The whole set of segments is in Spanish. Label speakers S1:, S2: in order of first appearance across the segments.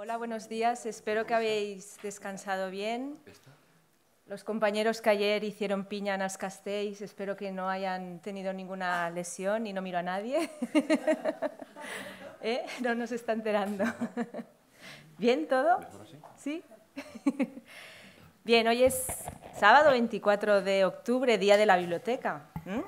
S1: Hola, buenos días. Espero que habéis descansado bien. Los compañeros que ayer hicieron piña en Ascasteis, espero que no hayan tenido ninguna lesión y no miro a nadie. ¿Eh? No nos está enterando. ¿Bien todo? ¿Sí? Bien, hoy es sábado 24 de octubre, Día de la Biblioteca. ¿Mm?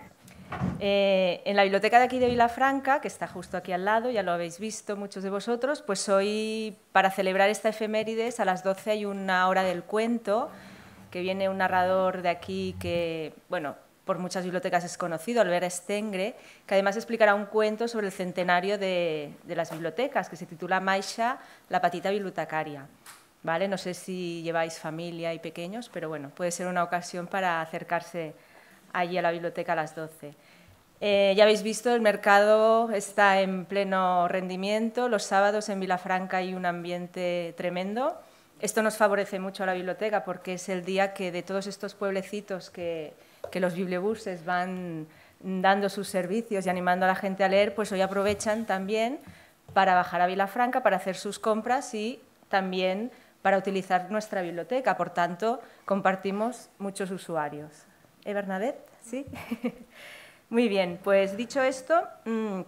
S1: Eh, en la biblioteca de aquí de Vilafranca, que está justo aquí al lado, ya lo habéis visto muchos de vosotros, pues hoy, para celebrar esta efemérides, a las 12 hay una hora del cuento, que viene un narrador de aquí que, bueno, por muchas bibliotecas es conocido, Albert Stengre, que además explicará un cuento sobre el centenario de, de las bibliotecas, que se titula Maisha, la patita bibliotecaria. ¿Vale? No sé si lleváis familia y pequeños, pero bueno, puede ser una ocasión para acercarse allí a la biblioteca a las 12. Eh, ya habéis visto, el mercado está en pleno rendimiento. Los sábados en Vilafranca hay un ambiente tremendo. Esto nos favorece mucho a la biblioteca porque es el día que de todos estos pueblecitos que, que los bibliobuses van dando sus servicios y animando a la gente a leer, pues hoy aprovechan también para bajar a Vilafranca, para hacer sus compras y también para utilizar nuestra biblioteca. Por tanto, compartimos muchos usuarios. Eh, Bernadette? ¿Sí? Muy bien, pues dicho esto, mm,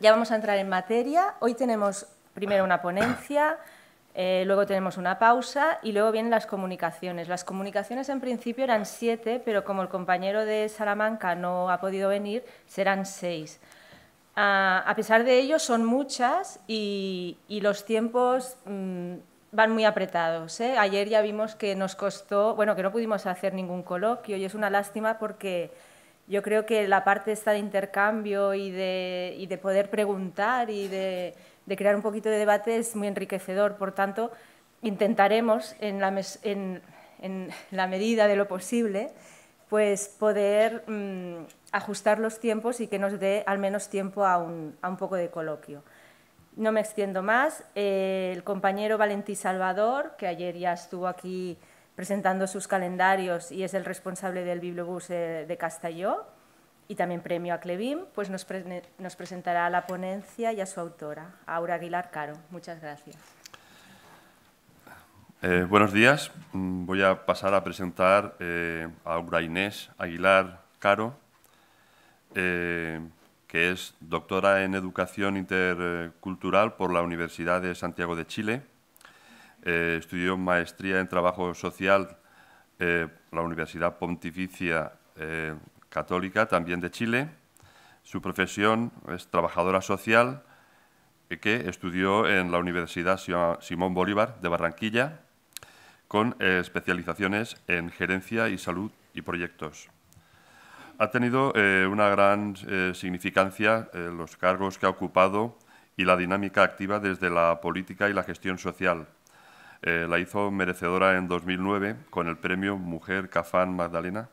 S1: ya vamos a entrar en materia. Hoy tenemos primero una ponencia, eh, luego tenemos una pausa y luego vienen las comunicaciones. Las comunicaciones en principio eran siete, pero como el compañero de Salamanca no ha podido venir, serán seis. Ah, a pesar de ello, son muchas y, los tiempos mm, van muy apretados. ¿eh? Ayer ya vimos que nos costó, bueno, que no pudimos hacer ningún coloquio y es una lástima porque yo creo que la parte esta de intercambio y de, y de poder preguntar y de, de, crear un poquito de debate es muy enriquecedor. Por tanto, intentaremos, en la, en, en la medida de lo posible, pues poder mm, ajustar los tiempos y que nos dé al menos tiempo a un, a un poco de coloquio. No me extiendo más. el compañero Valentí Salvador, que ayer ya estuvo aquí presentando sus calendarios y es el responsable del Bibliobús eh, de Castelló, y también premio a Clevim, pues nos, presentará la ponencia y a su autora, Aura Aguilar Caro. Muchas gracias.
S2: Eh, buenos días. Mm, voy a pasar a presentar eh, a Aura Inés Aguilar Caro que es doctora en Educación Intercultural por la Universidad de Santiago de Chile. Eh, estudió maestría en Trabajo Social por eh, la Universidad Pontificia eh, Católica, también de Chile. Su profesión es trabajadora social, que estudió en la Universidad Simón Bolívar de Barranquilla, con especializaciones en gerencia y salud y proyectos ha tenido eh, una gran eh, significancia eh, los cargos que ha ocupado y la dinámica activa desde la política y la gestión social. la hizo merecedora en 2009 con el premio Mujer Cafán Magdalena,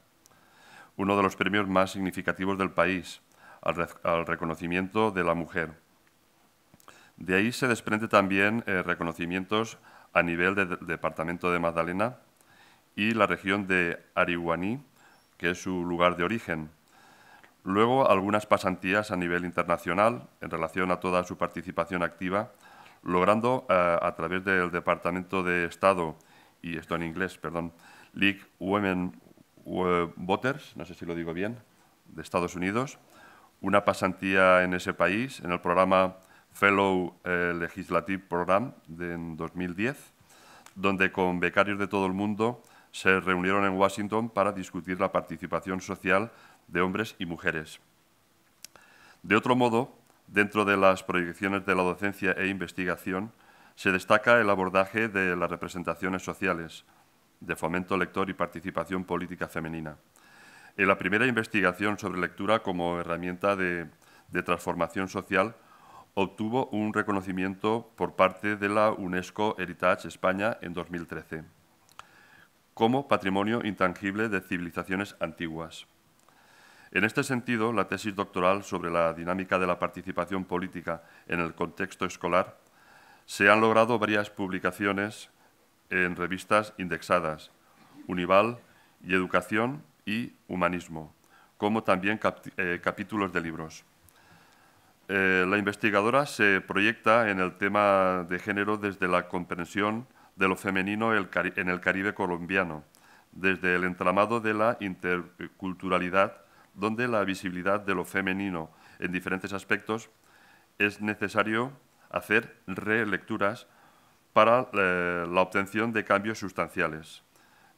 S2: uno de los premios más significativos del país, al, reconocimiento de la mujer. De ahí se desprende también reconocimientos a nivel del Departamento de Magdalena y la región de Arihuaní, que es su lugar de origen. Luego, algunas pasantías a nivel internacional en relación a toda su participación activa, logrando eh, a través del Departamento de Estado, y esto en inglés, perdón, League Women eh, Voters, no sé si lo digo bien, de Estados Unidos, una pasantía en ese país, en el programa Fellow eh, Legislative Program de 2010, donde con becarios de todo el mundo se reunieron en Washington para discutir la participación social de hombres y mujeres. De otro modo, dentro de las proyecciones de la docencia e investigación, se destaca el abordaje de las representaciones sociales, de fomento lector y participación política femenina. En la primera investigación sobre lectura como herramienta de, de transformación social obtuvo un reconocimiento por parte de la UNESCO Heritage España en 2013 como patrimonio intangible de civilizaciones antiguas. En este sentido, la tesis doctoral sobre la dinámica de la participación política en el contexto escolar se han logrado varias publicaciones en revistas indexadas, Unival y Educación y Humanismo, como también eh, capítulos de libros. Eh, la investigadora se proyecta en el tema de género desde la comprensión de lo femenino en el Caribe colombiano, desde el entramado de la interculturalidad, donde la visibilidad de lo femenino en diferentes aspectos es necesario hacer relecturas para eh, la obtención de cambios sustanciales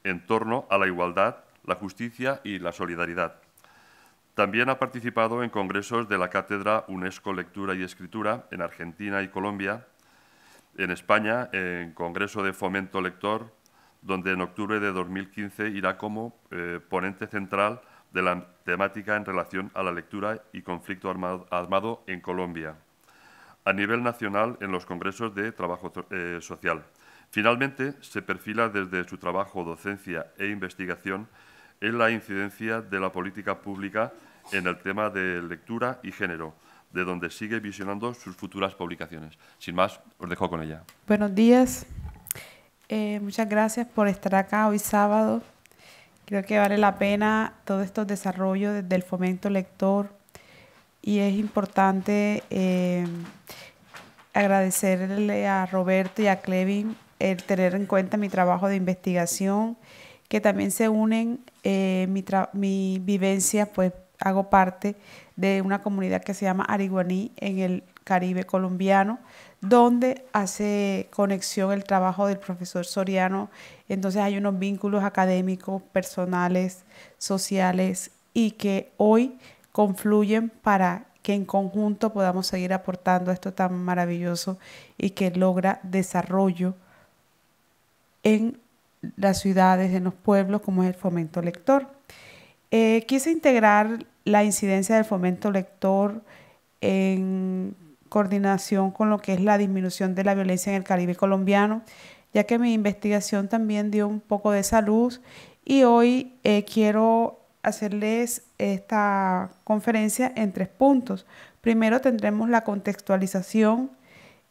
S2: en torno a la igualdad, la justicia y la solidaridad. También ha participado en congresos de la Cátedra UNESCO Lectura y Escritura en Argentina y Colombia, en España en Congreso de Fomento Lector, donde en octubre de 2015 irá como eh, ponente central de la temática en relación a la lectura y conflicto armado, en Colombia, a nivel nacional en los congresos de trabajo eh, social. Finalmente, se perfila desde su trabajo, docencia e investigación en la incidencia de la política pública en el tema de lectura y género, de donde sigue visionando sus futuras publicaciones. Sin más, os dejo con ella.
S3: Buenos días. Eh, muchas gracias por estar acá hoy sábado. Creo que vale la pena todo estos desarrollo desde el fomento lector y es importante eh, agradecerle a Roberto y a Clevin el tener en cuenta mi trabajo de investigación, que también se unen eh, mi, mi vivencia pues, hago parte de una comunidad que se llama Ariguaní en el Caribe colombiano, donde hace conexión el trabajo del profesor Soriano. Entonces hay unos vínculos académicos, personales, sociales y que hoy confluyen para que en conjunto podamos seguir aportando esto tan maravilloso y que logra desarrollo en las ciudades, en los pueblos, como es el fomento lector. Eh, quise integrar la incidencia del fomento lector en coordinación con lo que es la disminución de la violencia en el Caribe colombiano, ya que mi investigación también dio un poco de esa luz y hoy eh, quiero hacerles esta conferencia en tres puntos. Primero tendremos la contextualización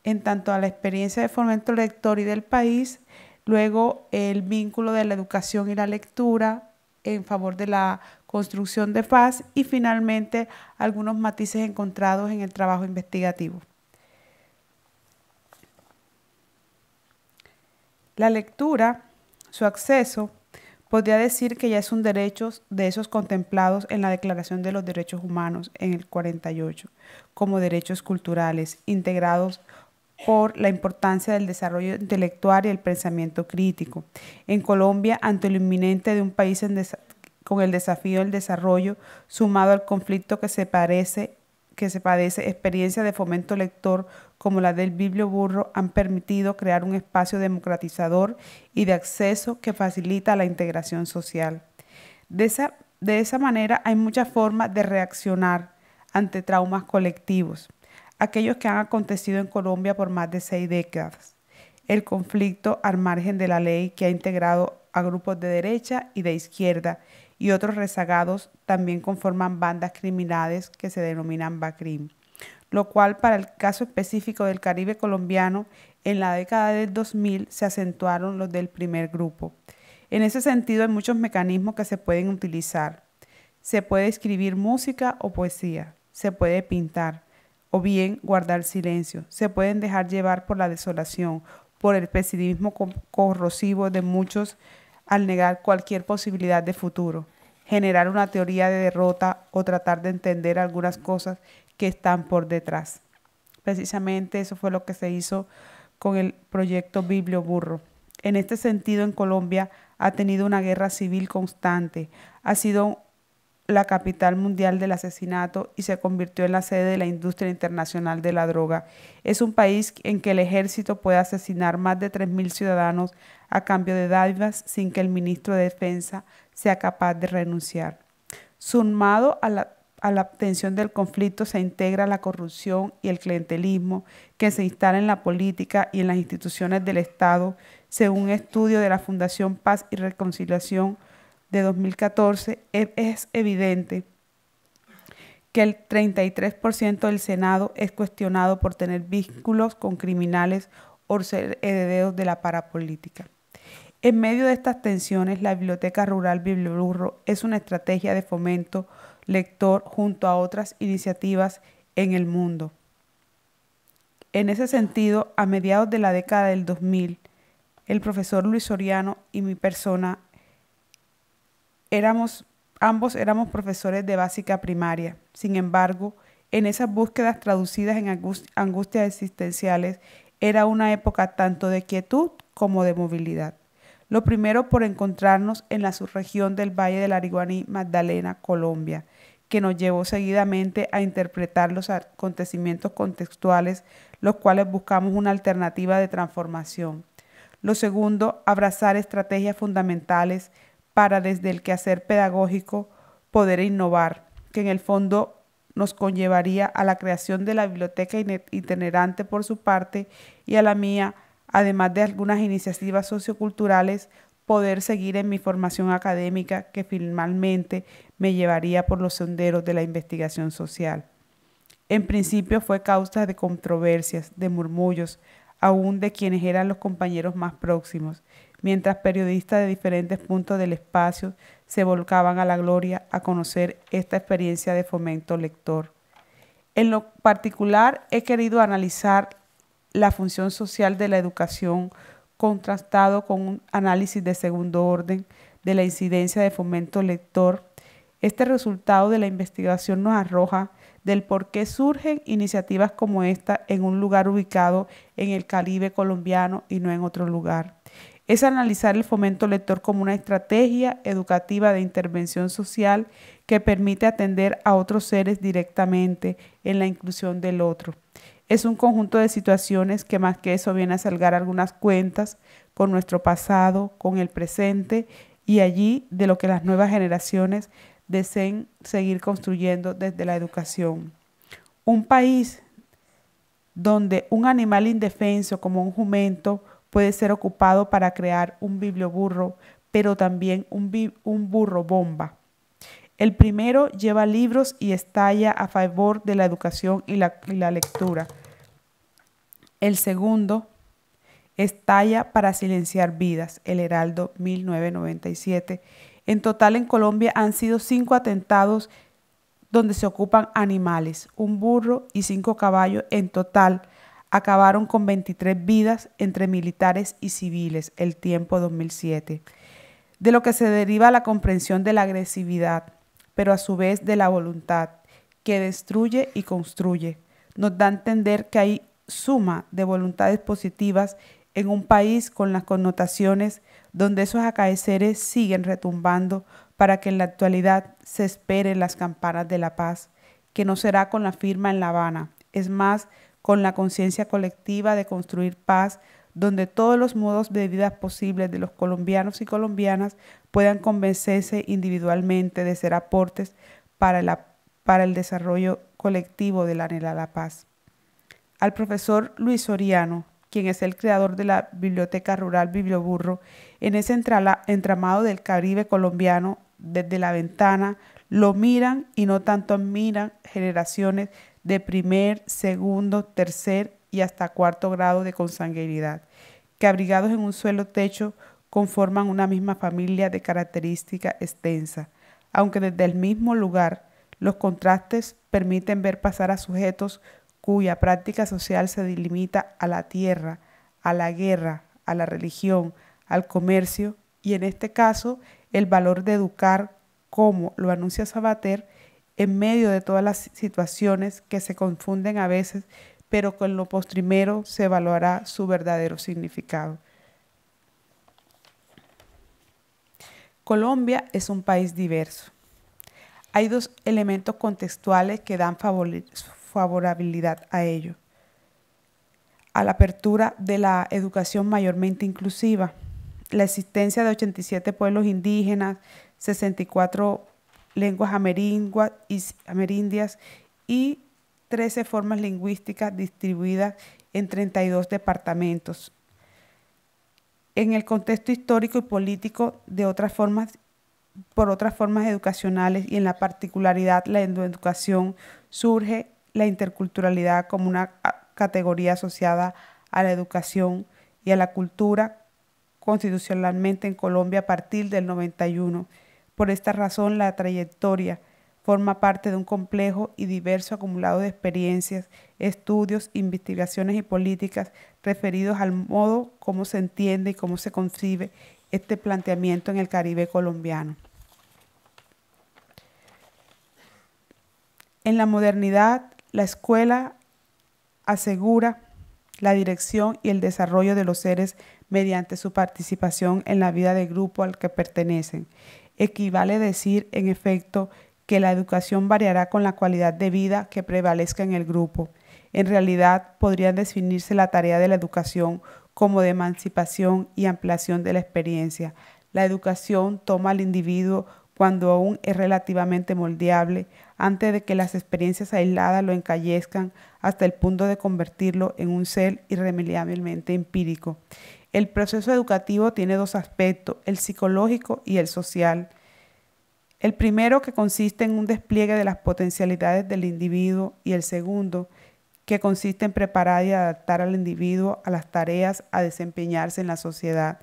S3: en tanto a la experiencia de fomento lector y del país, luego el vínculo de la educación y la lectura en favor de la construcción de paz y finalmente algunos matices encontrados en el trabajo investigativo. La lectura, su acceso, podría decir que ya es un derecho de esos contemplados en la Declaración de los Derechos Humanos en el 48, como derechos culturales integrados por la importancia del desarrollo intelectual y el pensamiento crítico. En Colombia, ante lo inminente de un país en con el desafío del desarrollo, sumado al conflicto que se parece que se padece, experiencias de fomento lector como la del Biblio Burro han permitido crear un espacio democratizador y de acceso que facilita la integración social. De esa, de esa manera hay muchas formas de reaccionar ante traumas colectivos, aquellos que han acontecido en Colombia por más de seis décadas. El conflicto al margen de la ley que ha integrado a grupos de derecha y de izquierda y otros rezagados también conforman bandas criminales que se denominan BACRIM, lo cual para el caso específico del Caribe colombiano, en la década del 2000 se acentuaron los del primer grupo. En ese sentido hay muchos mecanismos que se pueden utilizar. Se puede escribir música o poesía, se puede pintar o bien guardar silencio, se pueden dejar llevar por la desolación, por el pesimismo corrosivo de muchos al negar cualquier posibilidad de futuro generar una teoría de derrota o tratar de entender algunas cosas que están por detrás. Precisamente eso fue lo que se hizo con el proyecto Biblio Burro. En este sentido, en Colombia ha tenido una guerra civil constante. Ha sido la capital mundial del asesinato y se convirtió en la sede de la industria internacional de la droga. Es un país en que el ejército puede asesinar más de 3.000 ciudadanos a cambio de dádivas sin que el ministro de Defensa sea capaz de renunciar. Sumado a la, a del conflicto se integra la corrupción y el clientelismo que se instala en la política y en las instituciones del Estado, según un estudio de la Fundación Paz y Reconciliación de 2014, e, es evidente que el 33% del Senado es cuestionado por tener vínculos con criminales o ser herederos de la parapolítica. En medio de estas tensiones, la Biblioteca Rural Biblioburro es una estrategia de fomento lector junto a otras iniciativas en el mundo. En ese sentido, a mediados de la década del 2000, el profesor Luis Soriano y mi persona ambos éramos profesores de básica primaria. Sin embargo, en esas búsquedas traducidas en angustias existenciales, era una época tanto de quietud como de movilidad. Lo primero por encontrarnos en la subregión del Valle del Ariguaní, Magdalena, Colombia, que nos llevó seguidamente a interpretar los acontecimientos contextuales, los cuales buscamos una alternativa de transformación. Lo segundo, abrazar estrategias fundamentales para desde el quehacer pedagógico poder innovar, que en el fondo nos conllevaría a la creación de la biblioteca itinerante por su parte y a la mía, además de algunas iniciativas socioculturales, poder seguir en mi formación académica que finalmente me llevaría por los senderos de la investigación social. En principio fue causa de controversias, de murmullos, aún de quienes eran los compañeros más próximos, mientras periodistas de diferentes puntos del espacio se volcaban a la gloria a conocer esta experiencia de fomento lector. En lo particular, he querido analizar la función social de la educación contrastado con un análisis de segundo orden de la incidencia de fomento lector. Este resultado de la investigación nos arroja del por qué surgen iniciativas como esta en un lugar ubicado en el Caribe colombiano y no en otro lugar es analizar el fomento lector como una estrategia educativa de intervención social que permite atender a otros seres directamente en la inclusión del otro. Es un conjunto de situaciones que más que eso viene a salgar algunas cuentas con nuestro pasado, con el presente y allí de lo que las nuevas generaciones deseen seguir construyendo desde la educación. Un país donde un animal indefenso como un jumento puede ser ocupado para crear un biblioburro, pero también un, burro bomba. El primero lleva libros y estalla a favor de la educación y la, y la lectura. El segundo estalla para silenciar vidas, El Heraldo 1997. En total en Colombia han sido cinco atentados donde se ocupan animales, un burro y cinco caballos en total acabaron con 23 vidas entre militares y civiles el tiempo 2007, de lo que se deriva la comprensión de la agresividad, pero a su vez de la voluntad, que destruye y construye. Nos da a entender que hay suma de voluntades positivas en un país con las connotaciones donde esos acaeceres siguen retumbando para que en la actualidad se esperen las campanas de la paz, que no será con la firma en La Habana, es más, con la conciencia colectiva de construir paz, donde todos los modos de vida posibles de los colombianos y colombianas puedan convencerse individualmente de ser aportes para, para el desarrollo colectivo de la anhelada paz. Al profesor Luis Soriano, quien es el creador de la Biblioteca Rural Biblioburro, en ese entramado del Caribe colombiano, desde la ventana, lo miran y no tanto admiran generaciones de primer, segundo, tercer y hasta cuarto grado de consanguinidad, que abrigados en un suelo techo conforman una misma familia de característica extensa, aunque desde el mismo lugar los contrastes permiten ver pasar a sujetos cuya práctica social se delimita a la tierra, a la guerra, a la religión, al comercio y en este caso el valor de educar, como lo anuncia Sabater, en medio de todas las situaciones que se confunden a veces, pero con lo postrimero se evaluará su verdadero significado. Colombia es un país diverso. Hay dos elementos contextuales que dan favorabilidad a ello. A la apertura de la educación mayormente inclusiva, la existencia de 87 pueblos indígenas, 64 lenguas amerindias y 13 formas lingüísticas distribuidas en 32 departamentos. En el contexto histórico y político de otras formas, por otras formas educacionales y en la particularidad la educación surge la interculturalidad como una categoría asociada a la educación y a la cultura constitucionalmente en Colombia a partir del 91 por esta razón, la trayectoria forma parte de un complejo y diverso acumulado de experiencias, estudios, investigaciones y políticas referidos al modo como se entiende y cómo se concibe este planteamiento en el Caribe colombiano. En la modernidad, la escuela asegura la dirección y el desarrollo de los seres mediante su participación en la vida del grupo al que pertenecen equivale decir, en efecto, que la educación variará con la cualidad de vida que prevalezca en el grupo. En realidad, podría definirse la tarea de la educación como de emancipación y ampliación de la experiencia. La educación toma al individuo cuando aún es relativamente moldeable, antes de que las experiencias aisladas lo encallezcan hasta el punto de convertirlo en un ser irremediablemente empírico. El proceso educativo tiene dos aspectos, el psicológico y el social. El primero que consiste en un despliegue de las potencialidades del individuo y el segundo que consiste en preparar y adaptar al individuo a las tareas a desempeñarse en la sociedad.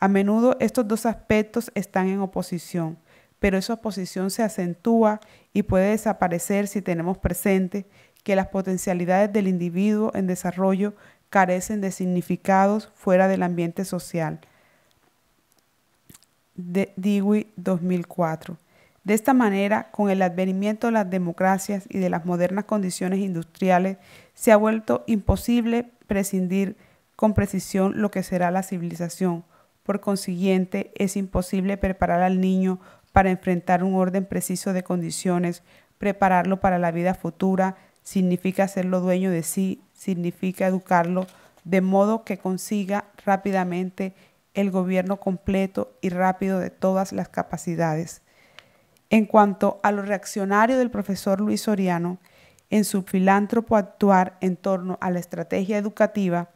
S3: A menudo estos dos aspectos están en oposición, pero esa oposición se acentúa y puede desaparecer si tenemos presente que las potencialidades del individuo en desarrollo carecen de significados fuera del ambiente social. De Dewey 2004. De esta manera, con el advenimiento de las democracias y de las modernas condiciones industriales, se ha vuelto imposible prescindir con precisión lo que será la civilización. Por consiguiente, es imposible preparar al niño para enfrentar un orden preciso de condiciones, prepararlo para la vida futura significa hacerlo dueño de sí, significa educarlo de modo que consiga rápidamente el gobierno completo y rápido de todas las capacidades. En cuanto a lo reaccionario del profesor Luis Soriano, en su filántropo actuar en torno a la estrategia educativa,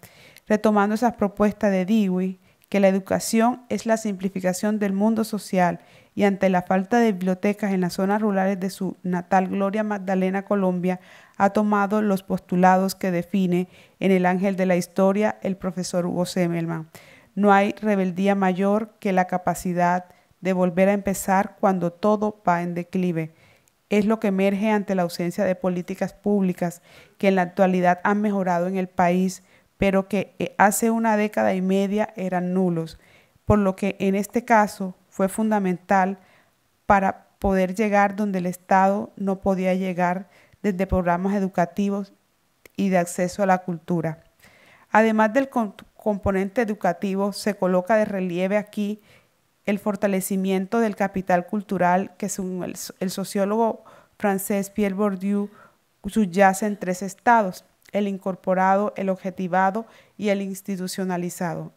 S3: retomando esas propuestas de Dewey, que la educación es la simplificación del mundo social y ante la falta de bibliotecas en las zonas rurales de su natal Gloria Magdalena, Colombia, ha tomado los postulados que define en El Ángel de la Historia el profesor Hugo Semelman. No hay rebeldía mayor que la capacidad de volver a empezar cuando todo va en declive. Es lo que emerge ante la ausencia de políticas públicas que en la actualidad han mejorado en el país, pero que eh, hace una década y media eran nulos, por lo que en este caso fue fundamental para poder llegar donde el Estado no podía llegar desde programas educativos y de acceso a la cultura. Además del componente educativo, se coloca de relieve aquí el fortalecimiento del capital cultural que según el, sociólogo francés Pierre Bourdieu subyace en tres estados, el incorporado, el objetivado y el institucionalizado.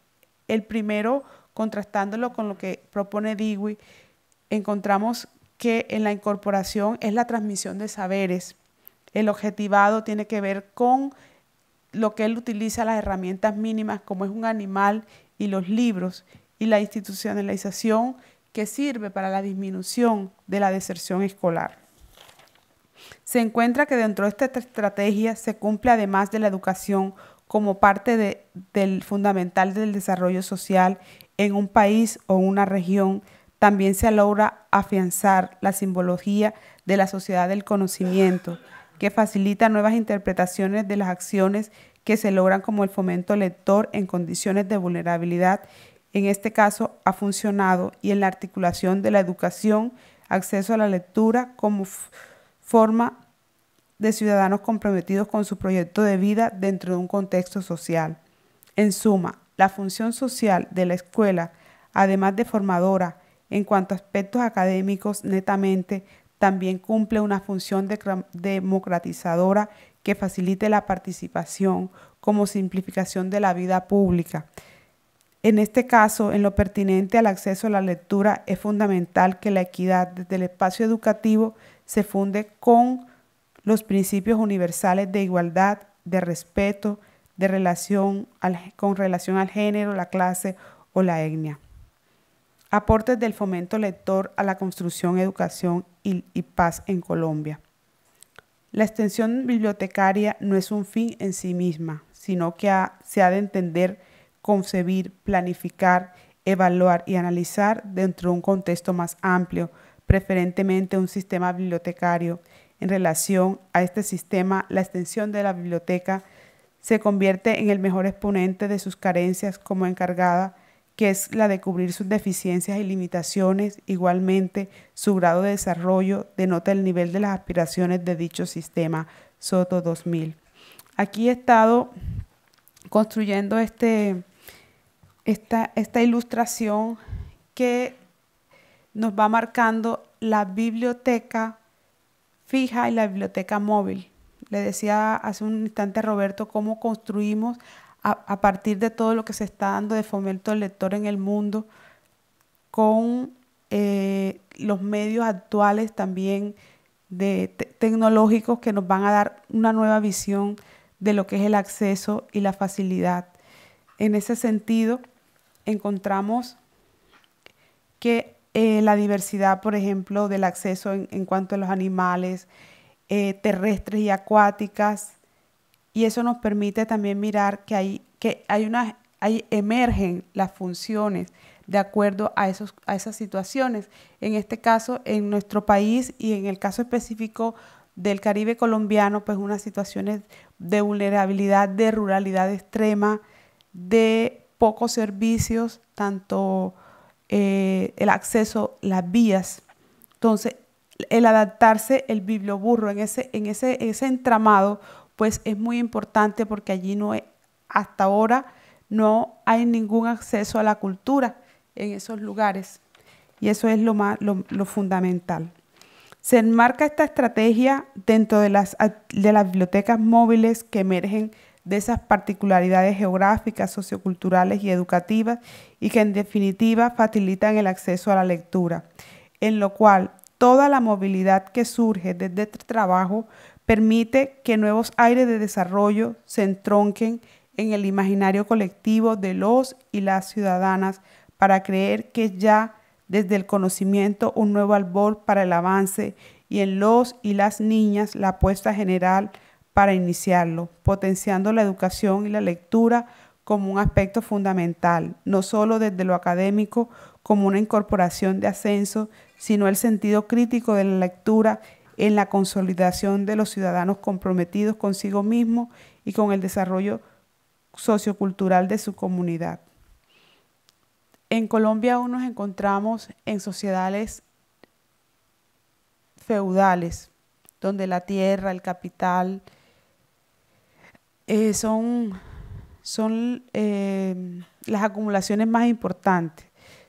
S3: El primero, contrastándolo con lo que propone Dewey, encontramos que en la incorporación es la transmisión de saberes, el objetivado tiene que ver con lo que él utiliza, las herramientas mínimas, como es un animal y los libros y la institucionalización que sirve para la disminución de la deserción escolar. Se encuentra que dentro de esta estrategia se cumple además de la educación como parte del fundamental del desarrollo social en un país o una región, también se logra afianzar la simbología de la sociedad del conocimiento, que facilita nuevas interpretaciones de las acciones que se logran como el fomento lector en condiciones de vulnerabilidad. En este caso ha funcionado y en la articulación de la educación, acceso a la lectura como forma de ciudadanos comprometidos con su proyecto de vida dentro de un contexto social. En suma, la función social de la escuela, además de formadora, en cuanto a aspectos académicos netamente, también cumple una función democratizadora que facilite la participación como simplificación de la vida pública. En este caso, en lo pertinente al acceso a la lectura, es fundamental que la equidad desde el espacio educativo se funde con los principios universales de igualdad, de respeto, de relación con relación al género, la clase o la etnia. Aportes del fomento lector a la construcción, educación y, paz en Colombia. La extensión bibliotecaria no es un fin en sí misma, sino que se ha de entender, concebir, planificar, evaluar y analizar dentro de un contexto más amplio, preferentemente un sistema bibliotecario. En relación a este sistema, la extensión de la biblioteca se convierte en el mejor exponente de sus carencias como encargada que es la de cubrir sus deficiencias y limitaciones, igualmente su grado de desarrollo denota el nivel de las aspiraciones de dicho sistema Soto 2000. Aquí he estado construyendo este, esta, esta ilustración que nos va marcando la biblioteca fija y la biblioteca móvil. Le decía hace un instante a Roberto cómo construimos a, partir de todo lo que se está dando de fomento del lector en el mundo, con eh, los medios actuales también de tecnológicos que nos van a dar una nueva visión de lo que es el acceso y la facilidad. En ese sentido, encontramos que eh, la diversidad, por ejemplo, del acceso en, cuanto a los animales eh, terrestres y acuáticas, y eso nos permite también mirar que hay, que hay unas, emergen las funciones de acuerdo a, esos, a esas situaciones. En este caso, en nuestro país y en el caso específico del Caribe colombiano, pues unas situaciones de vulnerabilidad, de ruralidad extrema, de pocos servicios, tanto eh, el acceso, las vías. Entonces, el adaptarse el biblioburro en ese, en ese, ese entramado pues es muy importante porque allí no e, hasta ahora no hay ningún acceso a la cultura en esos lugares. Y eso es lo, más, lo, fundamental. Se enmarca esta estrategia dentro de las, de las bibliotecas móviles que emergen de esas particularidades geográficas, socioculturales y educativas y que en definitiva facilitan el acceso a la lectura, en lo cual toda la movilidad que surge desde este trabajo permite que nuevos aires de desarrollo se entronquen en el imaginario colectivo de los y las ciudadanas para creer que ya desde el conocimiento un nuevo albor para el avance y en los y las niñas la apuesta general para iniciarlo, potenciando la educación y la lectura como un aspecto fundamental, no solo desde lo académico como una incorporación de ascenso, sino el sentido crítico de la lectura en la consolidación de los ciudadanos comprometidos consigo mismos y con el desarrollo sociocultural de su comunidad. En Colombia aún nos encontramos en sociedades feudales, donde la tierra, el capital, eh, son, eh, las acumulaciones más importantes.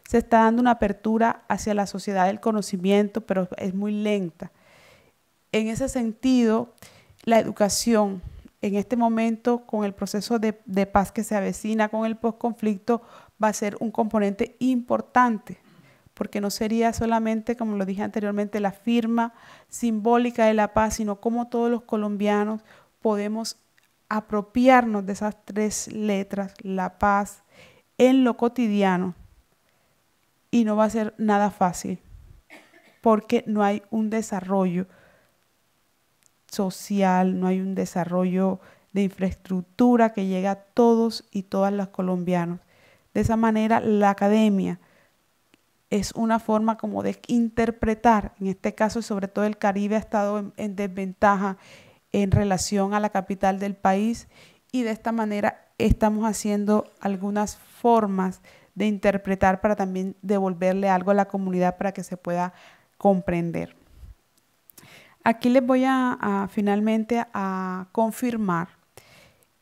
S3: Se está dando una apertura hacia la sociedad del conocimiento, pero es muy lenta en ese sentido, la educación en este momento, con el proceso de, paz que se avecina, con el posconflicto, va a ser un componente importante, porque no sería solamente, como lo dije anteriormente, la firma simbólica de la paz, sino cómo todos los colombianos podemos apropiarnos de esas tres letras, la paz, en lo cotidiano. Y no va a ser nada fácil, porque no hay un desarrollo social, no hay un desarrollo de infraestructura que llega a todos y todas los colombianos. De esa manera, la academia es una forma como de interpretar, en este caso, sobre todo el Caribe ha estado en desventaja en relación a la capital del país y de esta manera estamos haciendo algunas formas de interpretar para también devolverle algo a la comunidad para que se pueda comprender. Aquí les voy a, finalmente a confirmar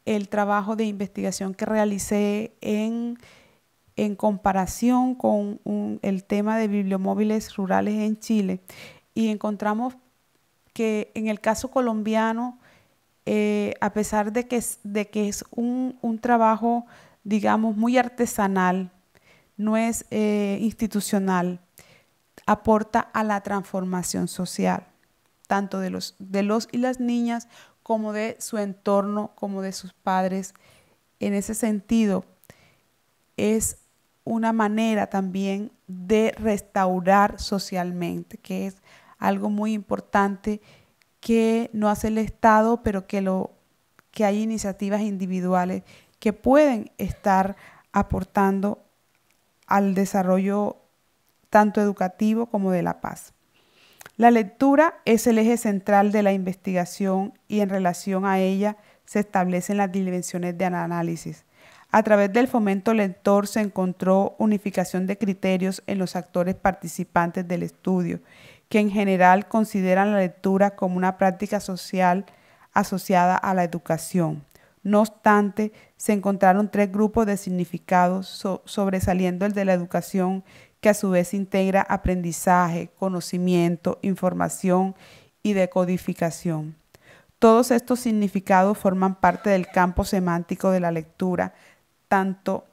S3: el trabajo de investigación que realicé en, comparación con el tema de bibliomóviles rurales en Chile y encontramos que en el caso colombiano, eh, a pesar de que es, un, trabajo, digamos, muy artesanal, no es eh, institucional, aporta a la transformación social tanto de los, y las niñas como de su entorno, como de sus padres. En ese sentido, es una manera también de restaurar socialmente, que es algo muy importante que no hace el Estado, pero que hay iniciativas individuales que pueden estar aportando al desarrollo tanto educativo como de la paz. La lectura es el eje central de la investigación y en relación a ella se establecen las dimensiones de análisis. A través del fomento lector se encontró unificación de criterios en los actores participantes del estudio, que en general consideran la lectura como una práctica social asociada a la educación. No obstante, se encontraron tres grupos de significados sobresaliendo el de la educación que a su vez integra aprendizaje, conocimiento, información y decodificación. Todos estos significados forman parte del campo semántico de la lectura, tanto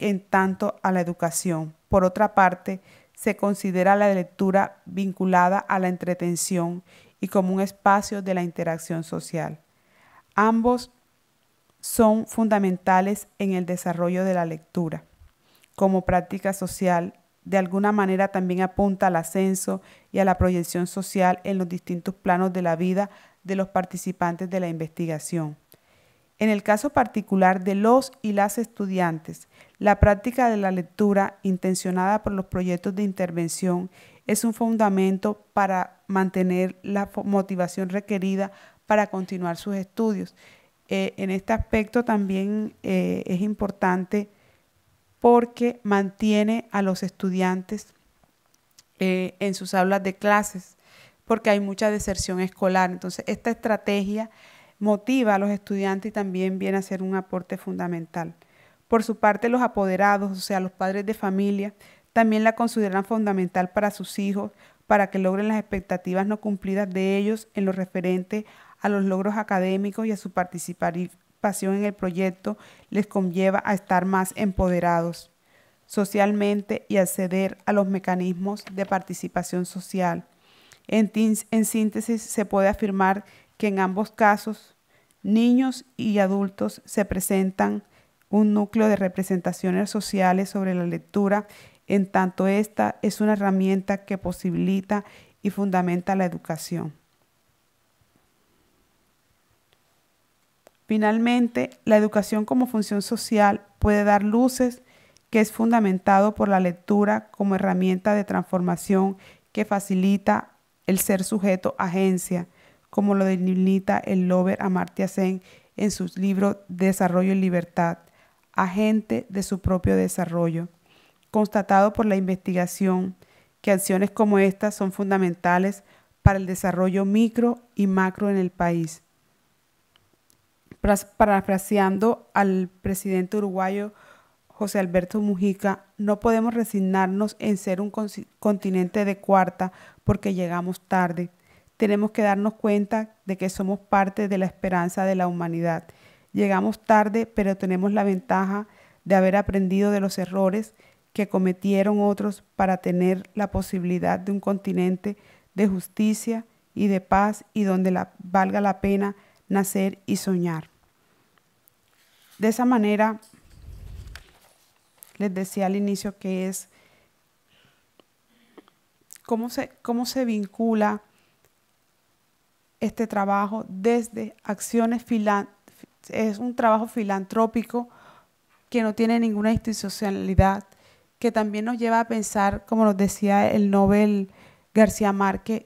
S3: en tanto a la educación. Por otra parte, se considera la lectura vinculada a la entretención y como un espacio de la interacción social. Ambos son fundamentales en el desarrollo de la lectura como práctica social de alguna manera también apunta al ascenso y a la proyección social en los distintos planos de la vida de los participantes de la investigación. En el caso particular de los y las estudiantes, la práctica de la lectura intencionada por los proyectos de intervención es un fundamento para mantener la motivación requerida para continuar sus estudios. Eh, en este aspecto también eh, es importante porque mantiene a los estudiantes eh, en sus aulas de clases, porque hay mucha deserción escolar. Entonces, esta estrategia motiva a los estudiantes y también viene a ser un aporte fundamental. Por su parte, los apoderados, o sea, los padres de familia, también la consideran fundamental para sus hijos, para que logren las expectativas no cumplidas de ellos en lo referente a los logros académicos y a su participar en el proyecto les conlleva a estar más empoderados socialmente y acceder a los mecanismos de participación social. en síntesis, se puede afirmar que en ambos casos, niños y adultos se presentan un núcleo de representaciones sociales sobre la lectura, en tanto esta es una herramienta que posibilita y fundamenta la educación. Finalmente, la educación como función social puede dar luces que es fundamentado por la lectura como herramienta de transformación que facilita el ser sujeto agencia, como lo delimita el Lover Amartya Sen en su libro Desarrollo y Libertad, agente de su propio desarrollo, constatado por la investigación que acciones como estas son fundamentales para el desarrollo micro y macro en el país parafraseando al presidente uruguayo José Alberto Mujica, no podemos resignarnos en ser un continente de cuarta porque llegamos tarde. Tenemos que darnos cuenta de que somos parte de la esperanza de la humanidad. Llegamos tarde, pero tenemos la ventaja de haber aprendido de los errores que cometieron otros para tener la posibilidad de un continente de justicia y de paz y donde valga la pena nacer y soñar. De esa manera, les decía al inicio que es cómo se, cómo se vincula este trabajo desde acciones filantrópicas. Es un trabajo filantrópico que no tiene ninguna institucionalidad, que también nos lleva a pensar, como nos decía el Nobel García Márquez,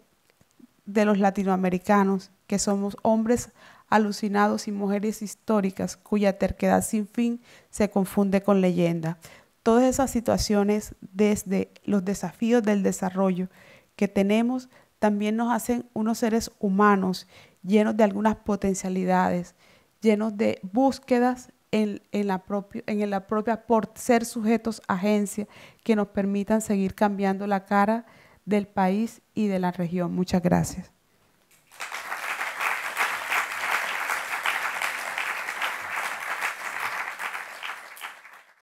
S3: de los latinoamericanos, que somos hombres alucinados y mujeres históricas cuya terquedad sin fin se confunde con leyenda. Todas esas situaciones, desde los desafíos del desarrollo que tenemos, también nos hacen unos seres humanos llenos de algunas potencialidades, llenos de búsquedas en, la, en la propia, por ser sujetos a agencia que nos permitan seguir cambiando la cara del país y de la región. Muchas gracias.